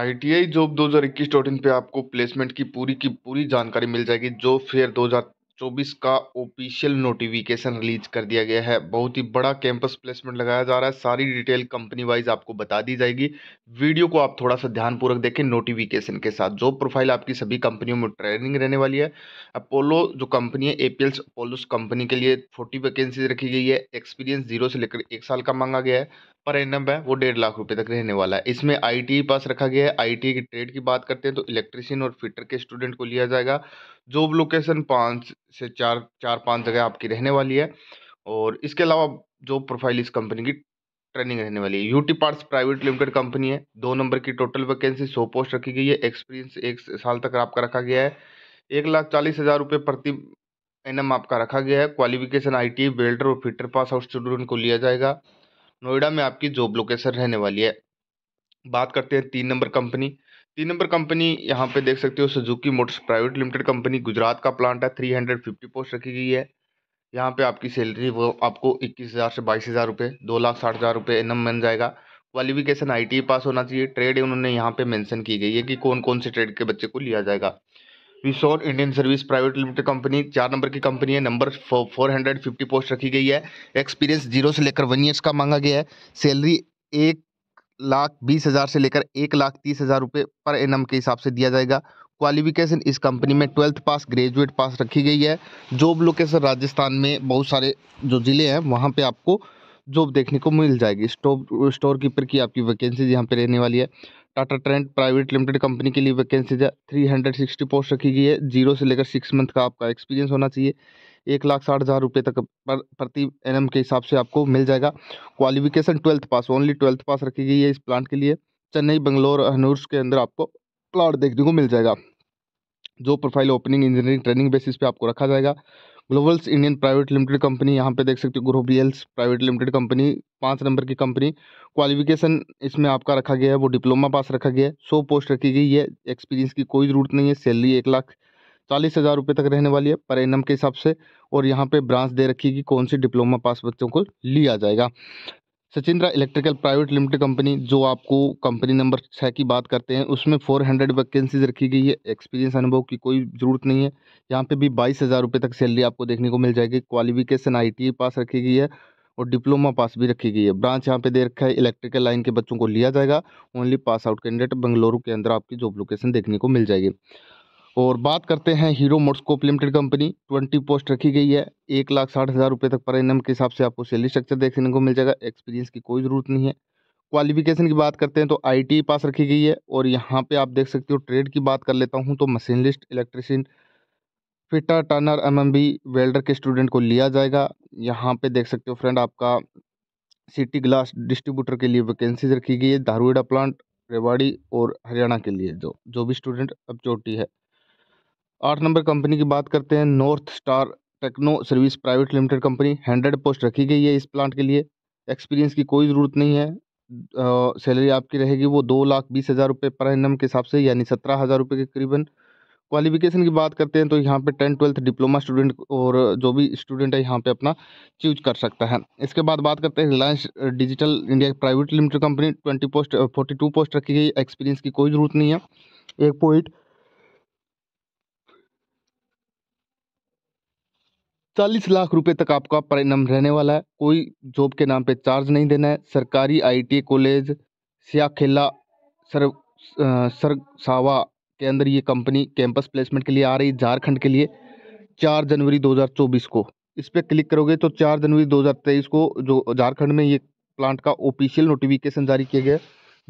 I T I job दो हज़ार इक्कीस डॉट इन पर आपको प्लेसमेंट की पूरी की पूरी जानकारी मिल जाएगी जो फेयर दो हज़ार चौबीस का ऑफिशियल नोटिफिकेशन रिलीज कर दिया गया है बहुत ही बड़ा कैंपस प्लेसमेंट लगाया जा रहा है सारी डिटेल कंपनी वाइज आपको बता दी जाएगी वीडियो को आप थोड़ा सा ध्यानपूर्वक देखें नोटिफिकेशन के साथ जॉब प्रोफाइल आपकी सभी कंपनियों में ट्रेनिंग रहने वाली है अपोलो जो कंपनी है एपीएल्स अपोलोस कंपनी के लिए फोर्टी वैकेंसीज रखी गई है एक्सपीरियंस जीरो से लेकर एक साल का मांगा गया है पर एनम है वो डेढ़ लाख रुपए तक रहने वाला है इसमें आई e पास रखा गया है आई e की ट्रेड की बात करते हैं तो इलेक्ट्रिशियन और फिटर के स्टूडेंट को लिया जाएगा जॉब लोकेशन पाँच से चार चार पाँच जगह आपकी रहने वाली है और इसके अलावा जॉब प्रोफाइल इस कंपनी की ट्रेनिंग रहने वाली है UT parts private limited company है दो नंबर की टोटल वैकेंसी सौ पोस्ट रखी गई है एक्सपीरियंस एक साल तक आपका रखा गया है एक लाख चालीस हज़ार रुपये प्रति एनएम आपका रखा गया है क्वालिफिकेशन आई टी बेल्टर और फिटर पास आउट स्टूडेंट को लिया जाएगा नोएडा में आपकी जॉब लोकेशन रहने वाली है बात करते हैं तीन नंबर कंपनी तीन नंबर कंपनी यहाँ पे देख सकते हो Suzuki Motors private limited company Gujarat का प्लांट है थ्री हंड्रेड फिफ्टी पोस्ट रखी गई है यहाँ पे आपकी सैलरी वो आपको इक्कीस हज़ार से बाईस हज़ार रुपये दो लाख साठ हज़ार रुपये एन बन जाएगा क्वालिफिकेशन आई पास होना चाहिए ट्रेड उन्होंने यहाँ पे मेंशन की गई है कि कौन कौन से ट्रेड के बच्चे को लिया जाएगा रिसोर Indian service private limited company चार नंबर की कंपनी है number four hundred fifty post रखी गई है एक्सपीरियंस जीरो से लेकर वन ईयर्स का मांगा गया है सैलरी एक लाख बीस हज़ार से लेकर एक लाख तीस हज़ार रुपये पर एन के हिसाब से दिया जाएगा क्वालिफिकेशन इस कंपनी में ट्वेल्थ पास ग्रेजुएट पास रखी गई है जॉब लोकेशन राजस्थान में बहुत सारे जो ज़िले हैं वहाँ पे आपको जॉब देखने को मिल जाएगी स्टोर स्टोर कीपर की आपकी वैकेंसीज यहाँ पे रहने वाली है Tata trend private limited company के लिए वैकेंसीज है थ्री हंड्रेड सिक्सटी पोस्ट रखी गई है जीरो से लेकर सिक्स मंथ का आपका एक्सपीरियंस होना चाहिए एक लाख साठ हज़ार रुपये तक पर प्रति एन के हिसाब से आपको मिल जाएगा qualification twelfth pass only twelfth pass रखी गई है इस प्लांट के लिए चेन्नई बंगलोर हनूर्स के अंदर आपको प्लाट देखने को मिल जाएगा जो profile opening engineering training basis पे आपको रखा जाएगा Globals Indian private limited company यहाँ पे देख सकते हो ग्रोबियल्स प्राइवेट लिमिटेड कंपनी पाँच नंबर की कंपनी क्वालिफिकेशन इसमें आपका रखा गया है वो डिप्लोमा पास रखा गया है सो पोस्ट रखी गई है एक्सपीरियंस की कोई ज़रूरत नहीं है सैलरी एक लाख चालीस हज़ार रुपये तक रहने वाली है पर एन के हिसाब से और यहाँ पे ब्रांच दे रखी है कि कौन सी डिप्लोमा पास बच्चों को लिया जाएगा Sachindra electrical private limited company जो आपको कंपनी नंबर छः की बात करते हैं उसमें फोर हंड्रेड वैकेंसीज रखी गई है एक्सपीरियंस अनुभव की कोई ज़रूरत नहीं है यहाँ पे भी बाईस हज़ार रुपये तक सैलरी आपको देखने को मिल जाएगी क्वालिफिकेशन आई e पास रखी गई है और डिप्लोमा पास भी रखी गई है ब्रांच यहाँ पे दे रखा है इलेक्ट्रिकल लाइन के बच्चों को लिया जाएगा only pass out candidate Bengaluru के अंदर आपकी जॉब लोकेशन देखने को मिल जाएगी और बात करते हैं हीरो मोटोस्कोप लिमिटेड कंपनी ट्वेंटी पोस्ट रखी गई है एक लाख साठ हज़ार रुपये तक पर एनम के हिसाब से आपको सैलरी स्ट्रक्चर देखने को मिल जाएगा एक्सपीरियंस की कोई ज़रूरत नहीं है क्वालिफिकेशन की बात करते हैं तो आई पास रखी गई है और यहाँ पर आप देख सकते हो ट्रेड की बात कर लेता हूँ तो machinist electrician fitter turner MMV welder के स्टूडेंट को लिया जाएगा यहाँ पे देख सकते हो फ्रेंड आपका सिटी ग्लास डिस्ट्रीब्यूटर के लिए वैकेंसीज रखी गई है धारूडा प्लांट रेवाड़ी और हरियाणा के लिए जो जो भी स्टूडेंट अब चोटी है आठ नंबर कंपनी की बात करते हैं North Star Techno service private limited company hundred post रखी गई है इस प्लांट के लिए एक्सपीरियंस की कोई ज़रूरत नहीं है सैलरी आपकी रहेगी वो दो लाख बीस हज़ार रुपये पर एनम के हिसाब से यानी सत्रह हज़ार रुपये के करीबन क्वालिफिकेशन की बात करते हैं तो यहाँ पे टेंथ ट्वेल्थ डिप्लोमा स्टूडेंट और जो भी स्टूडेंट है यहाँ पे अपना चूज कर सकता है इसके बाद बात करते हैं Reliance Digital India private limited company twenty post forty two post रखी गई एक्सपीरियंस की कोई ज़रूरत नहीं है एक पॉइंट चालीस लाख रुपए तक आपका परिणाम रहने वाला है कोई जॉब के नाम पे चार्ज नहीं देना है सरकारी आई कॉलेज सियाखेला सर सरसावा के अंदर ये कंपनी कैंपस प्लेसमेंट के लिए आ रही झारखंड के लिए चार जनवरी 2024 को इस पर क्लिक करोगे तो चार जनवरी 2023 को जो झारखंड में ये प्लांट का ऑफिशियल नोटिफिकेशन जारी किया गया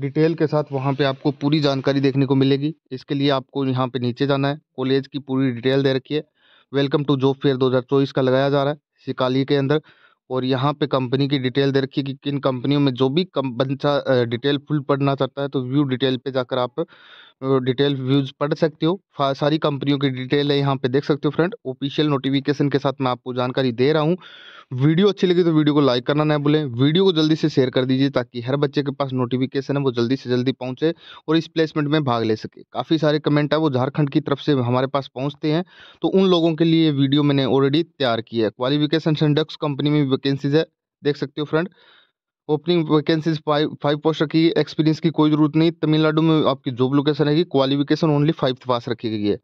डिटेल के साथ वहाँ पे आपको पूरी जानकारी देखने को मिलेगी इसके लिए आपको यहाँ पे नीचे जाना है कॉलेज की पूरी डिटेल दे रखी है वेलकम टू जॉब फेयर 2024 का लगाया जा रहा है शिकाली के अंदर और यहाँ पे कंपनी की डिटेल दे रखी है कि किन कंपनियों में जो भी कम बच्चा डिटेल फुल पढ़ना चाहता है तो व्यू डिटेल पे जाकर आप तो डिटेल व्यूज पढ़ सकते हो सारी कंपनियों की डिटेल है यहाँ पे देख सकते हो फ्रेंड ऑफिशियल नोटिफिकेशन के साथ मैं आपको जानकारी दे रहा हूँ वीडियो अच्छी लगी तो वीडियो को लाइक करना ना भूलें वीडियो को जल्दी से शेयर कर दीजिए ताकि हर बच्चे के पास नोटिफिकेशन है वो जल्दी से जल्दी पहुँचे और इस प्लेसमेंट में भाग ले सके काफ़ी सारे कमेंट है वो झारखंड की तरफ से हमारे पास पहुँचते हैं तो उन लोगों के लिए वीडियो मैंने ऑलरेडी तैयार की है क्वालिफिकेशन सेंडक्स कंपनी में वैकेंसीज है देख सकते हो friend opening vacancies five five post रखी है एक्सपीरियंस की कोई ज़रूरत नहीं तमिलनाडु में आपकी जॉब लोकेशन है क्वालिफिकेशन ओनली फाइव पास रखी गई है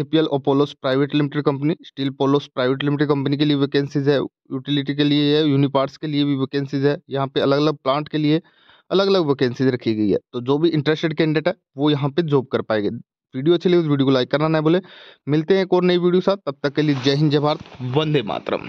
A P L private limited company steel polos private limited company के लिए वैकेंसीज है यूटिलिटी के लिए है यूनिपार्ट्स के लिए भी वैकेंसीज है यहाँ पे अलग अलग प्लांट के लिए अलग अलग वैकेंसीज रखी गई है तो जो भी इंटरेस्टेड कैंडिडेट है वो यहाँ पे जॉब कर पाएंगे वीडियो अच्छी लगी उस वीडियो तो को लाइक करना ना बोले मिलते हैं एक और नई वीडियो साथ तब तक के लिए जय हिंद जय भारत वंदे मातरम